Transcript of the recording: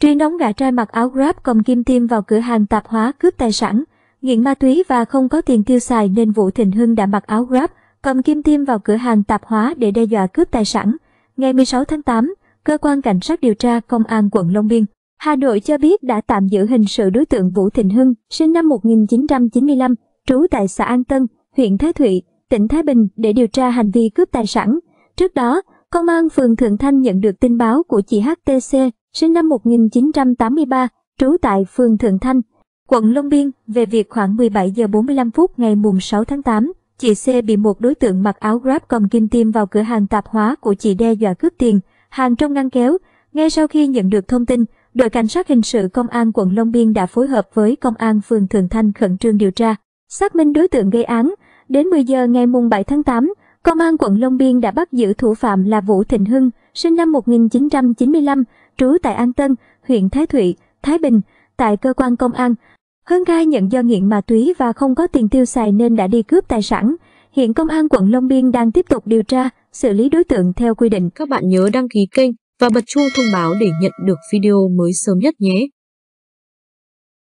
truy đóng gã trai mặc áo Grab cầm kim tiêm vào cửa hàng tạp hóa cướp tài sản. Nghiện ma túy và không có tiền tiêu xài nên Vũ Thịnh Hưng đã mặc áo Grab cầm kim tiêm vào cửa hàng tạp hóa để đe dọa cướp tài sản. Ngày 16 tháng 8, Cơ quan Cảnh sát điều tra Công an quận Long Biên, Hà Nội cho biết đã tạm giữ hình sự đối tượng Vũ Thịnh Hưng, sinh năm 1995, trú tại xã An Tân, huyện Thái Thụy, tỉnh Thái Bình để điều tra hành vi cướp tài sản. Trước đó, Công an phường Thượng Thanh nhận được tin báo của chị HTC sinh năm 1983, trú tại phường Thượng Thanh, quận Long Biên về việc khoảng 17 giờ 45 phút ngày mùng 6 tháng 8, chị C bị một đối tượng mặc áo Grab cầm kim tiêm vào cửa hàng tạp hóa của chị đe dọa cướp tiền, hàng trong ngăn kéo. Ngay sau khi nhận được thông tin, đội cảnh sát hình sự công an quận Long Biên đã phối hợp với công an phường Thượng Thanh khẩn trương điều tra, xác minh đối tượng gây án. Đến 10 giờ ngày mùng 7 tháng 8, công an quận Long Biên đã bắt giữ thủ phạm là Vũ Thịnh Hưng, sinh năm 1995, trú tại An Tân, huyện Thái Thụy, Thái Bình, tại cơ quan công an. Hơn gai nhận do nghiện ma túy và không có tiền tiêu xài nên đã đi cướp tài sản. Hiện công an quận Long Biên đang tiếp tục điều tra, xử lý đối tượng theo quy định. Các bạn nhớ đăng ký kênh và bật chuông thông báo để nhận được video mới sớm nhất nhé.